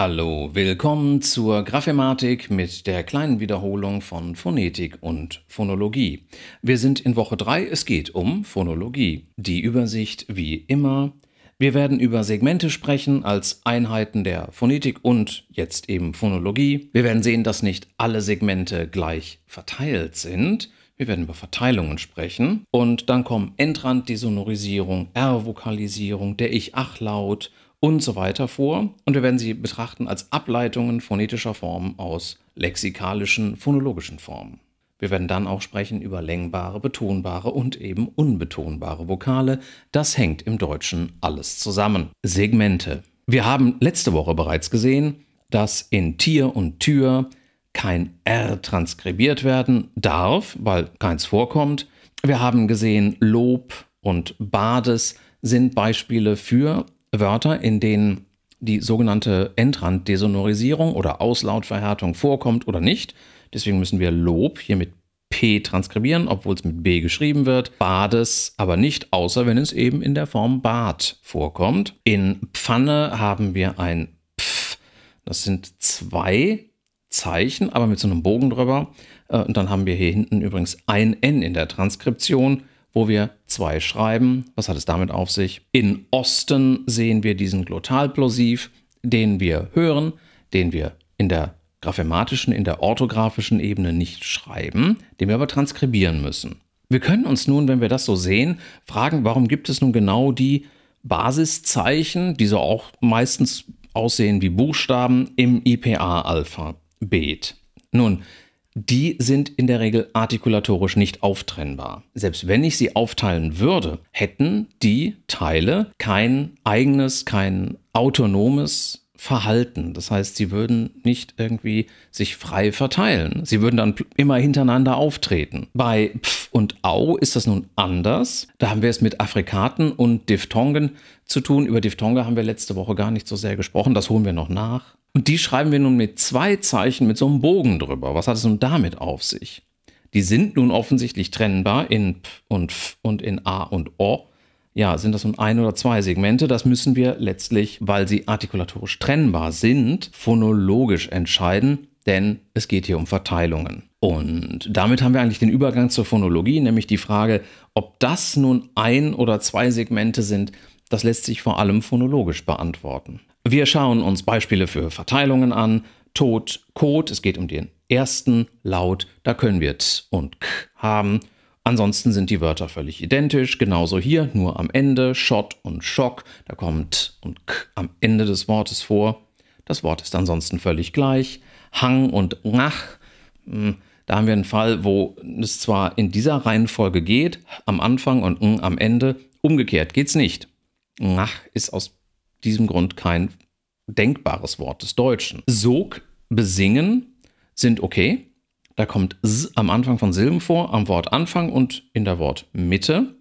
Hallo, willkommen zur Graphematik mit der kleinen Wiederholung von Phonetik und Phonologie. Wir sind in Woche 3, es geht um Phonologie. Die Übersicht wie immer. Wir werden über Segmente sprechen als Einheiten der Phonetik und jetzt eben Phonologie. Wir werden sehen, dass nicht alle Segmente gleich verteilt sind. Wir werden über Verteilungen sprechen. Und dann kommen Entrand, die R-Vokalisierung, der Ich-Ach-Laut und so weiter vor und wir werden sie betrachten als Ableitungen phonetischer Formen aus lexikalischen, phonologischen Formen. Wir werden dann auch sprechen über längbare, betonbare und eben unbetonbare Vokale. Das hängt im Deutschen alles zusammen. Segmente. Wir haben letzte Woche bereits gesehen, dass in Tier und Tür kein R transkribiert werden darf, weil keins vorkommt. Wir haben gesehen, Lob und Bades sind Beispiele für Wörter, in denen die sogenannte Endranddesonorisierung oder Auslautverhärtung vorkommt oder nicht. Deswegen müssen wir Lob hier mit P transkribieren, obwohl es mit B geschrieben wird. Bades aber nicht, außer wenn es eben in der Form Bad vorkommt. In Pfanne haben wir ein Pf. Das sind zwei Zeichen, aber mit so einem Bogen drüber. Äh, und dann haben wir hier hinten übrigens ein N in der Transkription wo wir zwei schreiben. Was hat es damit auf sich? In Osten sehen wir diesen Glottalplosiv, den wir hören, den wir in der graphematischen, in der orthografischen Ebene nicht schreiben, den wir aber transkribieren müssen. Wir können uns nun, wenn wir das so sehen, fragen, warum gibt es nun genau die Basiszeichen, die so auch meistens aussehen wie Buchstaben im IPA-Alphabet? Nun, die sind in der Regel artikulatorisch nicht auftrennbar. Selbst wenn ich sie aufteilen würde, hätten die Teile kein eigenes, kein autonomes Verhalten. Das heißt, sie würden nicht irgendwie sich frei verteilen. Sie würden dann immer hintereinander auftreten. Bei Pf und Au ist das nun anders. Da haben wir es mit Afrikaten und Diphthongen zu tun. Über Diphthonge haben wir letzte Woche gar nicht so sehr gesprochen. Das holen wir noch nach. Und die schreiben wir nun mit zwei Zeichen mit so einem Bogen drüber. Was hat es nun damit auf sich? Die sind nun offensichtlich trennbar in P und F und in A und O. Ja, sind das nun ein oder zwei Segmente? Das müssen wir letztlich, weil sie artikulatorisch trennbar sind, phonologisch entscheiden, denn es geht hier um Verteilungen. Und damit haben wir eigentlich den Übergang zur Phonologie, nämlich die Frage, ob das nun ein oder zwei Segmente sind, das lässt sich vor allem phonologisch beantworten. Wir schauen uns Beispiele für Verteilungen an, Tod, Kot, es geht um den ersten Laut, da können wir t und k haben. Ansonsten sind die Wörter völlig identisch, genauso hier, nur am Ende, Schott und Schock, da kommen t und k am Ende des Wortes vor. Das Wort ist ansonsten völlig gleich. Hang und nach, hm, da haben wir einen Fall, wo es zwar in dieser Reihenfolge geht, am Anfang und ng am Ende, umgekehrt geht es nicht. Nach ist aus diesem Grund kein denkbares Wort des Deutschen. Sog, besingen sind okay. Da kommt S am Anfang von Silben vor, am Wortanfang und in der Wortmitte.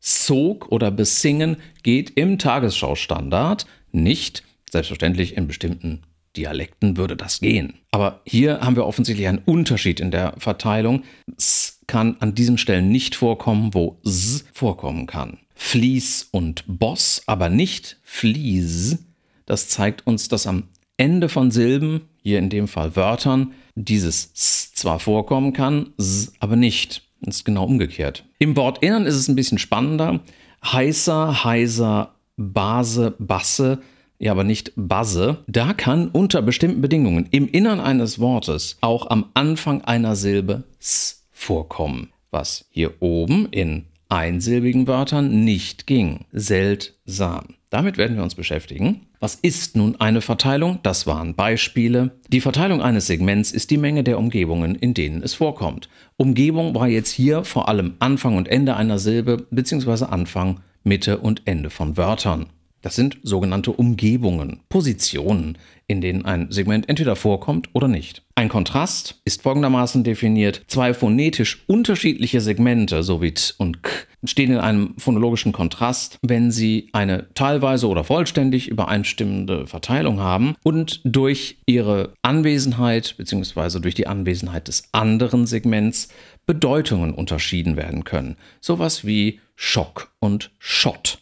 Sog oder besingen geht im Tagesschaustandard nicht. Selbstverständlich in bestimmten Dialekten würde das gehen. Aber hier haben wir offensichtlich einen Unterschied in der Verteilung. S kann an diesen Stellen nicht vorkommen, wo S vorkommen kann. Fließ und Boss, aber nicht Fleece. Das zeigt uns, dass am Ende von Silben, hier in dem Fall Wörtern, dieses S zwar vorkommen kann, S aber nicht. Das ist genau umgekehrt. Im Wortinnern ist es ein bisschen spannender. Heißer, heiser, Base, Basse, ja, aber nicht Basse. Da kann unter bestimmten Bedingungen im Innern eines Wortes auch am Anfang einer Silbe S vorkommen, was hier oben in einsilbigen Wörtern nicht ging. Seltsam. Damit werden wir uns beschäftigen. Was ist nun eine Verteilung? Das waren Beispiele. Die Verteilung eines Segments ist die Menge der Umgebungen, in denen es vorkommt. Umgebung war jetzt hier vor allem Anfang und Ende einer Silbe bzw. Anfang, Mitte und Ende von Wörtern. Das sind sogenannte Umgebungen, Positionen, in denen ein Segment entweder vorkommt oder nicht. Ein Kontrast ist folgendermaßen definiert. Zwei phonetisch unterschiedliche Segmente, so wie T und K, stehen in einem phonologischen Kontrast, wenn sie eine teilweise oder vollständig übereinstimmende Verteilung haben und durch ihre Anwesenheit bzw. durch die Anwesenheit des anderen Segments Bedeutungen unterschieden werden können. Sowas wie Schock und Schott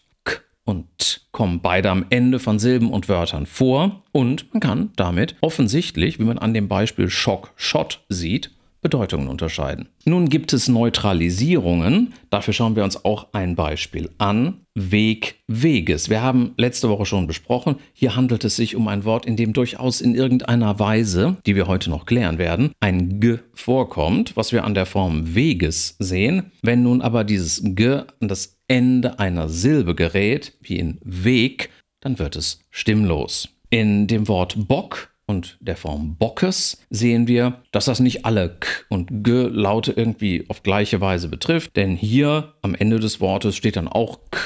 und kommen beide am Ende von Silben und Wörtern vor. Und man kann damit offensichtlich, wie man an dem Beispiel Schock, Schott sieht, Bedeutungen unterscheiden. Nun gibt es Neutralisierungen. Dafür schauen wir uns auch ein Beispiel an. Weg Weges. Wir haben letzte Woche schon besprochen, hier handelt es sich um ein Wort, in dem durchaus in irgendeiner Weise, die wir heute noch klären werden, ein G vorkommt, was wir an der Form Weges sehen. Wenn nun aber dieses G an das Ende einer Silbe gerät, wie in Weg, dann wird es stimmlos. In dem Wort Bock und der Form Bockes sehen wir, dass das nicht alle K und G Laute irgendwie auf gleiche Weise betrifft, denn hier am Ende des Wortes steht dann auch K,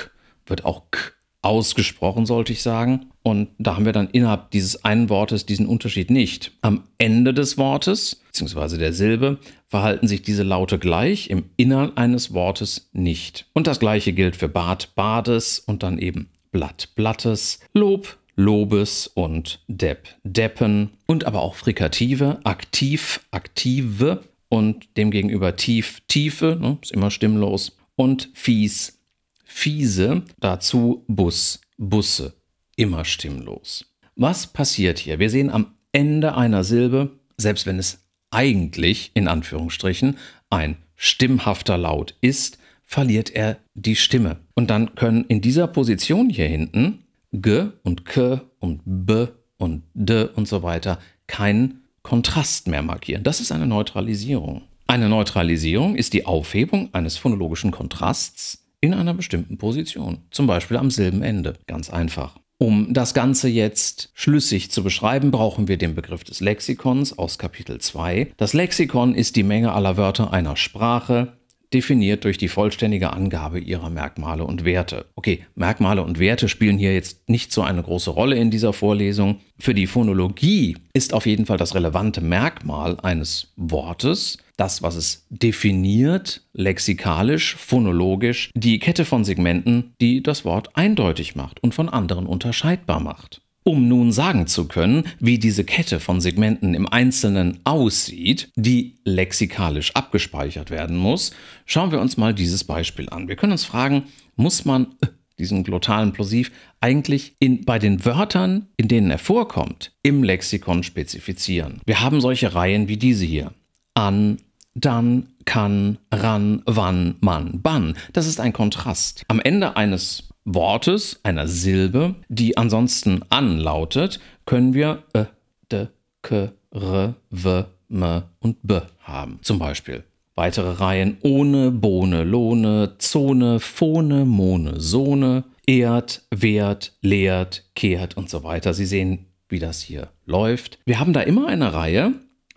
wird auch K ausgesprochen, sollte ich sagen. Und da haben wir dann innerhalb dieses einen Wortes diesen Unterschied nicht. Am Ende des Wortes bzw. der Silbe verhalten sich diese Laute gleich im Innern eines Wortes nicht. Und das gleiche gilt für Bad, Bades und dann eben Blatt, Blattes, Lob, Lobes und Depp, Deppen und aber auch Frikative, aktiv, aktive und demgegenüber tief, tiefe, ne, ist immer stimmlos und fies, fiese, dazu Bus, Busse, immer stimmlos. Was passiert hier? Wir sehen am Ende einer Silbe, selbst wenn es eigentlich in Anführungsstrichen ein stimmhafter Laut ist, verliert er die Stimme. Und dann können in dieser Position hier hinten G und K und B und D und so weiter keinen Kontrast mehr markieren. Das ist eine Neutralisierung. Eine Neutralisierung ist die Aufhebung eines phonologischen Kontrasts in einer bestimmten Position, zum Beispiel am Silbenende. Ganz einfach. Um das Ganze jetzt schlüssig zu beschreiben, brauchen wir den Begriff des Lexikons aus Kapitel 2. Das Lexikon ist die Menge aller Wörter einer Sprache, definiert durch die vollständige Angabe ihrer Merkmale und Werte. Okay, Merkmale und Werte spielen hier jetzt nicht so eine große Rolle in dieser Vorlesung. Für die Phonologie ist auf jeden Fall das relevante Merkmal eines Wortes das, was es definiert, lexikalisch, phonologisch, die Kette von Segmenten, die das Wort eindeutig macht und von anderen unterscheidbar macht. Um nun sagen zu können, wie diese Kette von Segmenten im Einzelnen aussieht, die lexikalisch abgespeichert werden muss, schauen wir uns mal dieses Beispiel an. Wir können uns fragen, muss man äh, diesen glottalen Plosiv eigentlich in, bei den Wörtern, in denen er vorkommt, im Lexikon spezifizieren. Wir haben solche Reihen wie diese hier. An, dann, kann, ran, wann, man, bann. Das ist ein Kontrast. Am Ende eines Wortes, einer Silbe, die ansonsten an lautet, können wir ö, äh, d, k, r, w, m und b haben. Zum Beispiel weitere Reihen ohne, Bohne, Lohne, Zone, fohne, Mone, Sohne, Erd, Wert, Leert, Kehrt und so weiter. Sie sehen, wie das hier läuft. Wir haben da immer eine Reihe,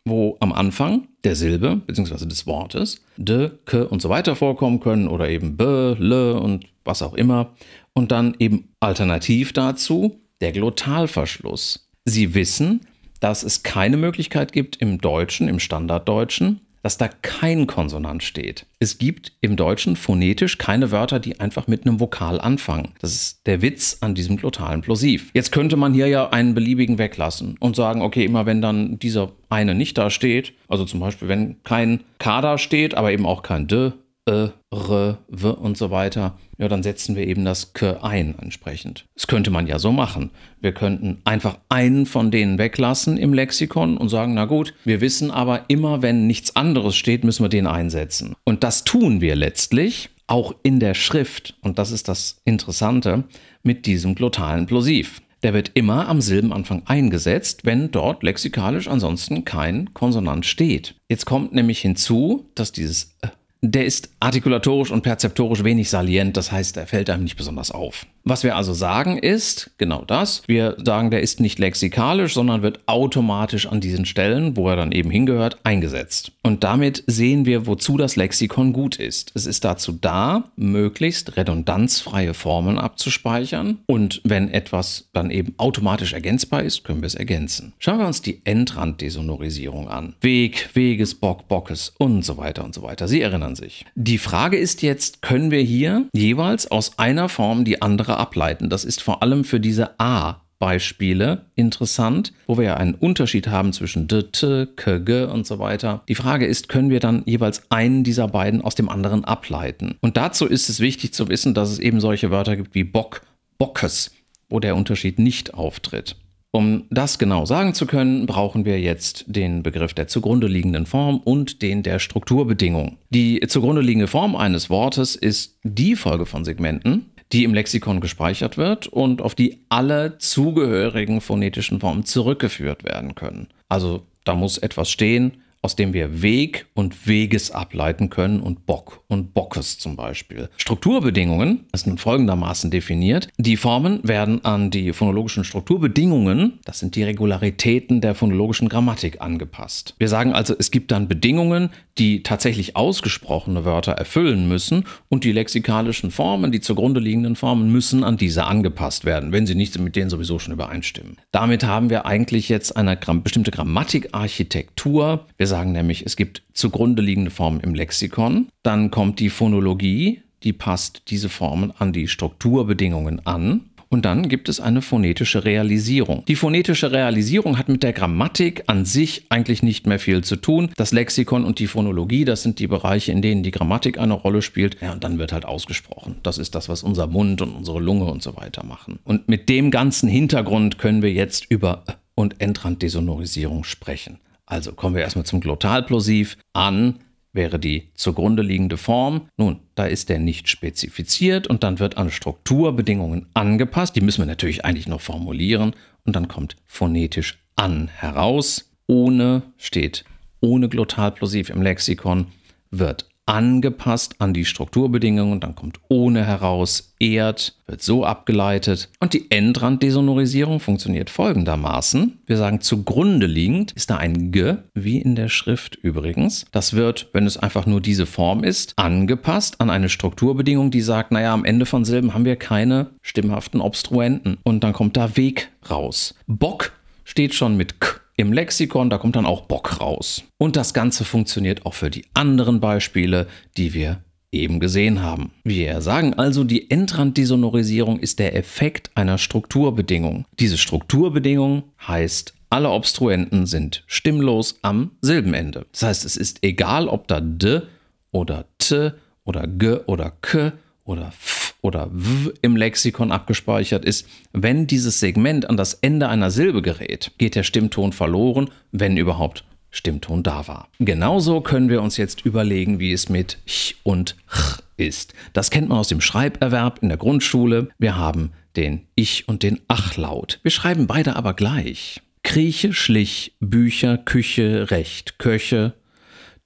wo am Anfang der Silbe bzw. des Wortes de, ke und so weiter vorkommen können oder eben be, le und was auch immer. Und dann eben alternativ dazu der Glottalverschluss. Sie wissen, dass es keine Möglichkeit gibt, im Deutschen, im Standarddeutschen, dass da kein Konsonant steht. Es gibt im Deutschen phonetisch keine Wörter, die einfach mit einem Vokal anfangen. Das ist der Witz an diesem glottalen Plosiv. Jetzt könnte man hier ja einen beliebigen weglassen und sagen, okay, immer wenn dann dieser eine nicht da steht, also zum Beispiel wenn kein K da steht, aber eben auch kein D äh, r, w und so weiter, ja, dann setzen wir eben das k ein entsprechend. Das könnte man ja so machen. Wir könnten einfach einen von denen weglassen im Lexikon und sagen, na gut, wir wissen aber immer, wenn nichts anderes steht, müssen wir den einsetzen. Und das tun wir letztlich auch in der Schrift, und das ist das Interessante, mit diesem glottalen Plosiv. Der wird immer am Silbenanfang eingesetzt, wenn dort lexikalisch ansonsten kein Konsonant steht. Jetzt kommt nämlich hinzu, dass dieses äh, der ist artikulatorisch und perzeptorisch wenig salient, das heißt, er fällt einem nicht besonders auf. Was wir also sagen ist, genau das, wir sagen, der ist nicht lexikalisch, sondern wird automatisch an diesen Stellen, wo er dann eben hingehört, eingesetzt. Und damit sehen wir, wozu das Lexikon gut ist. Es ist dazu da, möglichst redundanzfreie Formen abzuspeichern und wenn etwas dann eben automatisch ergänzbar ist, können wir es ergänzen. Schauen wir uns die Endranddesonorisierung an. Weg, Weges, Bock, Bockes und so weiter und so weiter. Sie erinnern verändern Die Frage ist jetzt, können wir hier jeweils aus einer Form die andere ableiten? Das ist vor allem für diese A Beispiele interessant, wo wir ja einen Unterschied haben zwischen d, t, k, g und so weiter. Die Frage ist, können wir dann jeweils einen dieser beiden aus dem anderen ableiten? Und dazu ist es wichtig zu wissen, dass es eben solche Wörter gibt wie Bock, Bockes, wo der Unterschied nicht auftritt. Um das genau sagen zu können, brauchen wir jetzt den Begriff der zugrunde liegenden Form und den der Strukturbedingung. Die zugrunde liegende Form eines Wortes ist die Folge von Segmenten, die im Lexikon gespeichert wird und auf die alle zugehörigen phonetischen Formen zurückgeführt werden können. Also da muss etwas stehen, aus dem wir Weg und Weges ableiten können und Bock und Bockes zum Beispiel. Strukturbedingungen ist nun folgendermaßen definiert. Die Formen werden an die phonologischen Strukturbedingungen, das sind die Regularitäten der phonologischen Grammatik, angepasst. Wir sagen also, es gibt dann Bedingungen, die tatsächlich ausgesprochene Wörter erfüllen müssen und die lexikalischen Formen, die zugrunde liegenden Formen, müssen an diese angepasst werden, wenn sie nicht mit denen sowieso schon übereinstimmen. Damit haben wir eigentlich jetzt eine bestimmte Grammatikarchitektur. Wir sagen nämlich, es gibt zugrunde liegende Formen im Lexikon, dann kommt die Phonologie, die passt diese Formen an die Strukturbedingungen an. Und dann gibt es eine phonetische Realisierung. Die phonetische Realisierung hat mit der Grammatik an sich eigentlich nicht mehr viel zu tun. Das Lexikon und die Phonologie, das sind die Bereiche, in denen die Grammatik eine Rolle spielt. Ja, und dann wird halt ausgesprochen. Das ist das, was unser Mund und unsere Lunge und so weiter machen. Und mit dem ganzen Hintergrund können wir jetzt über und Entranddesonorisierung sprechen. Also kommen wir erstmal zum Glotalplosiv. An wäre die zugrunde liegende Form. Nun, da ist der nicht spezifiziert und dann wird an Strukturbedingungen angepasst. Die müssen wir natürlich eigentlich noch formulieren und dann kommt phonetisch an heraus. Ohne steht ohne Glotalplosiv im Lexikon, wird angepasst an die Strukturbedingungen, dann kommt ohne heraus, erd, wird so abgeleitet. Und die Endranddesonorisierung funktioniert folgendermaßen. Wir sagen, zugrunde liegend ist da ein G, wie in der Schrift übrigens. Das wird, wenn es einfach nur diese Form ist, angepasst an eine Strukturbedingung, die sagt, naja, am Ende von Silben haben wir keine stimmhaften Obstruenten. Und dann kommt da Weg raus. Bock steht schon mit K im Lexikon, da kommt dann auch Bock raus. Und das Ganze funktioniert auch für die anderen Beispiele, die wir eben gesehen haben. Wir sagen also, die entrant ist der Effekt einer Strukturbedingung. Diese Strukturbedingung heißt, alle Obstruenten sind stimmlos am Silbenende. Das heißt, es ist egal, ob da D oder T oder G oder K oder F oder w im Lexikon abgespeichert ist. Wenn dieses Segment an das Ende einer Silbe gerät, geht der Stimmton verloren, wenn überhaupt Stimmton da war. Genauso können wir uns jetzt überlegen, wie es mit ch und ch ist. Das kennt man aus dem Schreiberwerb in der Grundschule. Wir haben den ich und den ach Laut. Wir schreiben beide aber gleich. Krieche, Schlich, Bücher, Küche, Recht, Köche,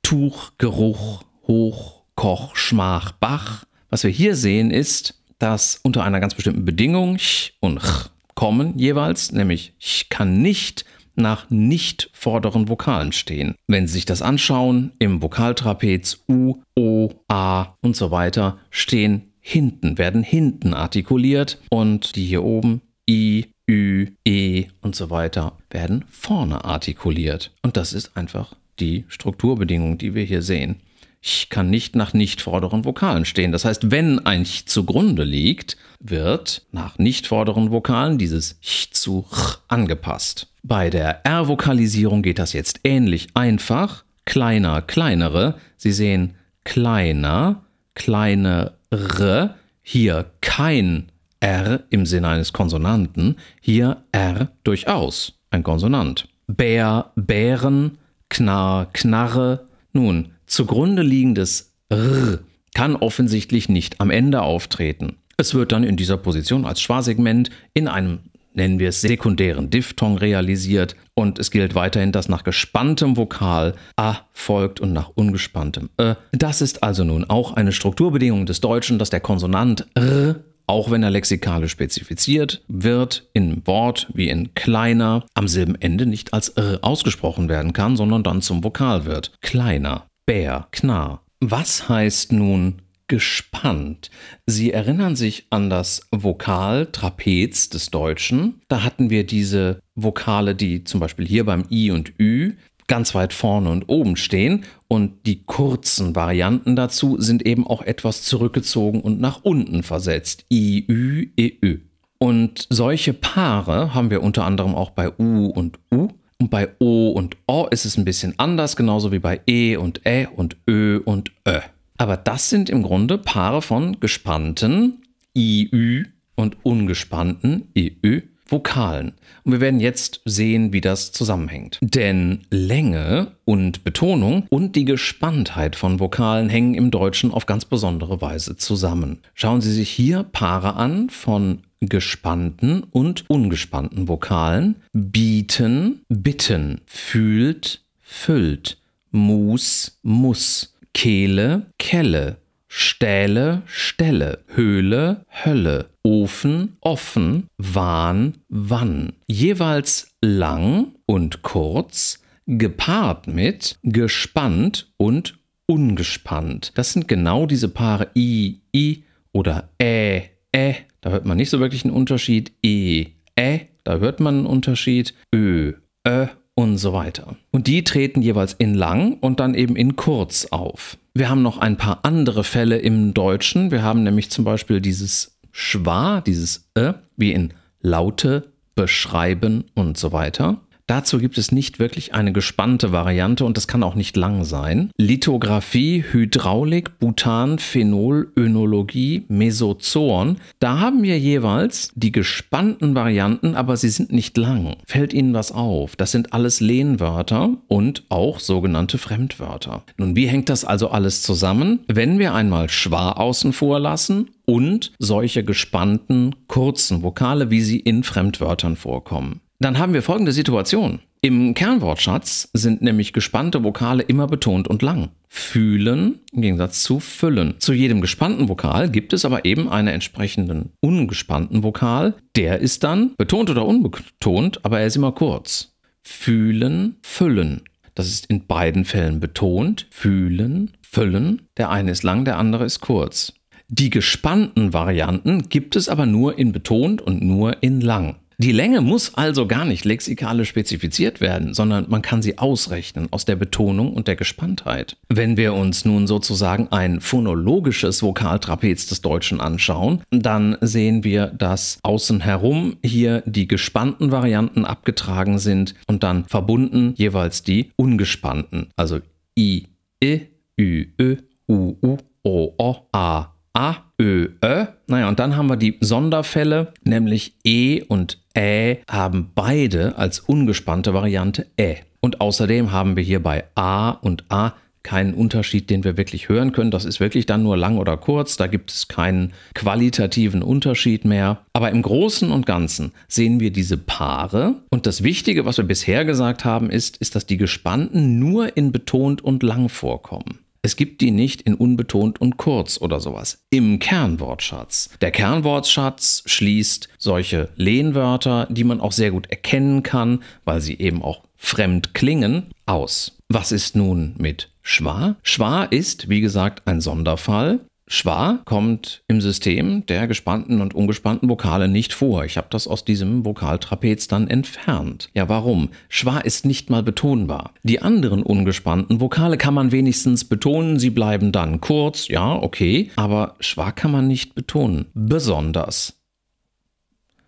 Tuch, Geruch, Hoch, Koch, Schmach, Bach, was wir hier sehen ist, dass unter einer ganz bestimmten Bedingung ch und ch kommen jeweils, nämlich ch kann nicht nach nicht vorderen Vokalen stehen. Wenn Sie sich das anschauen, im Vokaltrapez U, O, A und so weiter stehen hinten, werden hinten artikuliert und die hier oben I, Ü, E und so weiter werden vorne artikuliert. Und das ist einfach die Strukturbedingung, die wir hier sehen. Ich kann nicht nach nicht vorderen Vokalen stehen. Das heißt, wenn ein Ch zugrunde liegt, wird nach nicht vorderen Vokalen dieses Ch zu Ch angepasst. Bei der R-Vokalisierung geht das jetzt ähnlich einfach. Kleiner, kleinere. Sie sehen kleiner, kleinere. Hier kein R im Sinne eines Konsonanten. Hier R durchaus ein Konsonant. Bär, Bären, Knarr, Knarre. Nun, zugrunde liegendes R kann offensichtlich nicht am Ende auftreten. Es wird dann in dieser Position als Schwarsegment in einem nennen wir es sekundären Diphthong realisiert und es gilt weiterhin, dass nach gespanntem Vokal a folgt und nach ungespanntem ä. Das ist also nun auch eine Strukturbedingung des Deutschen, dass der Konsonant r, auch wenn er lexikalisch spezifiziert wird, in Wort wie in kleiner am Silbenende nicht als r ausgesprochen werden kann, sondern dann zum Vokal wird. Kleiner. Bär, Knarr. Was heißt nun gespannt. Sie erinnern sich an das Vokal Trapez des Deutschen. Da hatten wir diese Vokale, die zum Beispiel hier beim I und Ü ganz weit vorne und oben stehen. Und die kurzen Varianten dazu sind eben auch etwas zurückgezogen und nach unten versetzt. I, Ü, E, Ü. Und solche Paare haben wir unter anderem auch bei U und U. Und bei O und O ist es ein bisschen anders, genauso wie bei E und Ä und Ö und Ö. Aber das sind im Grunde Paare von gespannten IÜ und ungespannten EÜ Vokalen. Und wir werden jetzt sehen, wie das zusammenhängt. Denn Länge und Betonung und die Gespanntheit von Vokalen hängen im Deutschen auf ganz besondere Weise zusammen. Schauen Sie sich hier Paare an von gespannten und ungespannten Vokalen. Bieten, bitten. Fühlt, füllt. Mus, muss. Kehle, Kelle. Stähle, Stelle, Höhle, Hölle, Ofen, offen, Wahn, wann. Jeweils lang und kurz, gepaart mit gespannt und ungespannt. Das sind genau diese Paare i, i oder ä, ä da hört man nicht so wirklich einen Unterschied. E, Ä, da hört man einen Unterschied. Ö, Ö und so weiter. Und die treten jeweils in lang und dann eben in kurz auf. Wir haben noch ein paar andere Fälle im Deutschen. Wir haben nämlich zum Beispiel dieses Schwa, dieses Ä, wie in Laute, Beschreiben und so weiter. Dazu gibt es nicht wirklich eine gespannte Variante und das kann auch nicht lang sein. Lithographie, Hydraulik, Butan, Phenol, Önologie, Mesozoon, da haben wir jeweils die gespannten Varianten, aber sie sind nicht lang. Fällt Ihnen was auf? Das sind alles Lehnwörter und auch sogenannte Fremdwörter. Nun, wie hängt das also alles zusammen? Wenn wir einmal schwa außen vor lassen und solche gespannten kurzen Vokale, wie sie in Fremdwörtern vorkommen dann haben wir folgende Situation. Im Kernwortschatz sind nämlich gespannte Vokale immer betont und lang. Fühlen im Gegensatz zu füllen. Zu jedem gespannten Vokal gibt es aber eben einen entsprechenden ungespannten Vokal. Der ist dann betont oder unbetont, aber er ist immer kurz. Fühlen, füllen. Das ist in beiden Fällen betont. Fühlen, füllen. Der eine ist lang, der andere ist kurz. Die gespannten Varianten gibt es aber nur in betont und nur in lang. Die Länge muss also gar nicht lexikalisch spezifiziert werden, sondern man kann sie ausrechnen aus der Betonung und der Gespanntheit. Wenn wir uns nun sozusagen ein phonologisches Vokaltrapez des Deutschen anschauen, dann sehen wir, dass außen herum hier die gespannten Varianten abgetragen sind und dann verbunden jeweils die ungespannten, also i, i, ü, ö, u, u, o, o, a, a, ö, ö naja, und dann haben wir die Sonderfälle, nämlich E und Ä haben beide als ungespannte Variante Ä. Und außerdem haben wir hier bei A und A keinen Unterschied, den wir wirklich hören können. Das ist wirklich dann nur lang oder kurz. Da gibt es keinen qualitativen Unterschied mehr. Aber im Großen und Ganzen sehen wir diese Paare. Und das Wichtige, was wir bisher gesagt haben, ist, ist, dass die Gespannten nur in betont und lang vorkommen. Es gibt die nicht in unbetont und kurz oder sowas. Im Kernwortschatz. Der Kernwortschatz schließt solche Lehnwörter, die man auch sehr gut erkennen kann, weil sie eben auch fremd klingen, aus. Was ist nun mit Schwa? Schwa ist, wie gesagt, ein Sonderfall. Schwa kommt im System der gespannten und ungespannten Vokale nicht vor. Ich habe das aus diesem Vokaltrapez dann entfernt. Ja, warum? Schwa ist nicht mal betonbar. Die anderen ungespannten Vokale kann man wenigstens betonen, sie bleiben dann kurz, ja, okay, aber Schwa kann man nicht betonen. Besonders.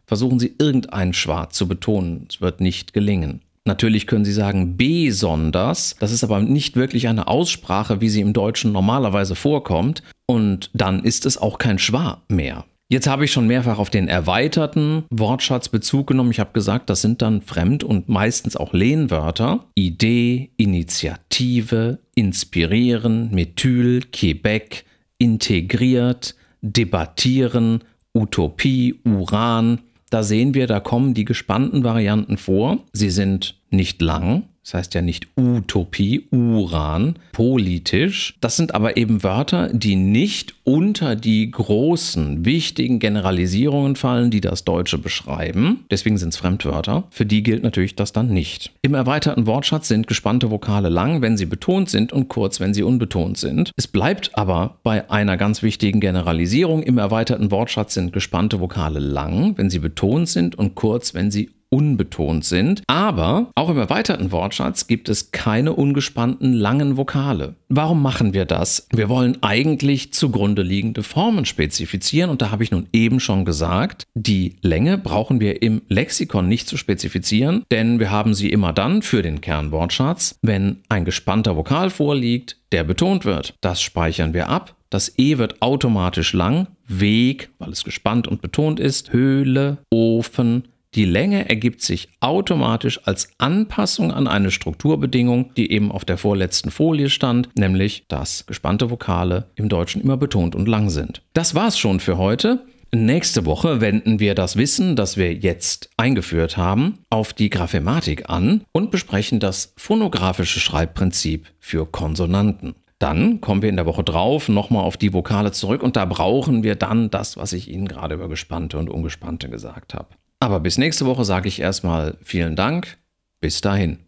Versuchen Sie irgendein Schwa zu betonen, es wird nicht gelingen. Natürlich können Sie sagen besonders, das ist aber nicht wirklich eine Aussprache, wie sie im Deutschen normalerweise vorkommt, und dann ist es auch kein Schwa mehr. Jetzt habe ich schon mehrfach auf den erweiterten Wortschatz Bezug genommen. Ich habe gesagt, das sind dann Fremd- und meistens auch Lehnwörter. Idee, Initiative, inspirieren, Methyl, Quebec, integriert, debattieren, Utopie, Uran. Da sehen wir, da kommen die gespannten Varianten vor. Sie sind nicht lang, das heißt ja nicht Utopie, Uran, politisch. Das sind aber eben Wörter, die nicht unter die großen, wichtigen Generalisierungen fallen, die das Deutsche beschreiben. Deswegen sind es Fremdwörter. Für die gilt natürlich das dann nicht. Im erweiterten Wortschatz sind gespannte Vokale lang, wenn sie betont sind und kurz, wenn sie unbetont sind. Es bleibt aber bei einer ganz wichtigen Generalisierung. Im erweiterten Wortschatz sind gespannte Vokale lang, wenn sie betont sind und kurz, wenn sie unbetont sind. Aber auch im erweiterten Wortschatz gibt es keine ungespannten langen Vokale. Warum machen wir das? Wir wollen eigentlich zugrunde liegende Formen spezifizieren und da habe ich nun eben schon gesagt, die Länge brauchen wir im Lexikon nicht zu spezifizieren, denn wir haben sie immer dann für den Kernwortschatz, wenn ein gespannter Vokal vorliegt, der betont wird. Das speichern wir ab. Das E wird automatisch lang. Weg, weil es gespannt und betont ist. Höhle, Ofen, die Länge ergibt sich automatisch als Anpassung an eine Strukturbedingung, die eben auf der vorletzten Folie stand, nämlich dass gespannte Vokale im Deutschen immer betont und lang sind. Das war's schon für heute. Nächste Woche wenden wir das Wissen, das wir jetzt eingeführt haben, auf die Graphematik an und besprechen das phonografische Schreibprinzip für Konsonanten. Dann kommen wir in der Woche drauf nochmal auf die Vokale zurück und da brauchen wir dann das, was ich Ihnen gerade über gespannte und ungespannte gesagt habe. Aber bis nächste Woche sage ich erstmal vielen Dank. Bis dahin.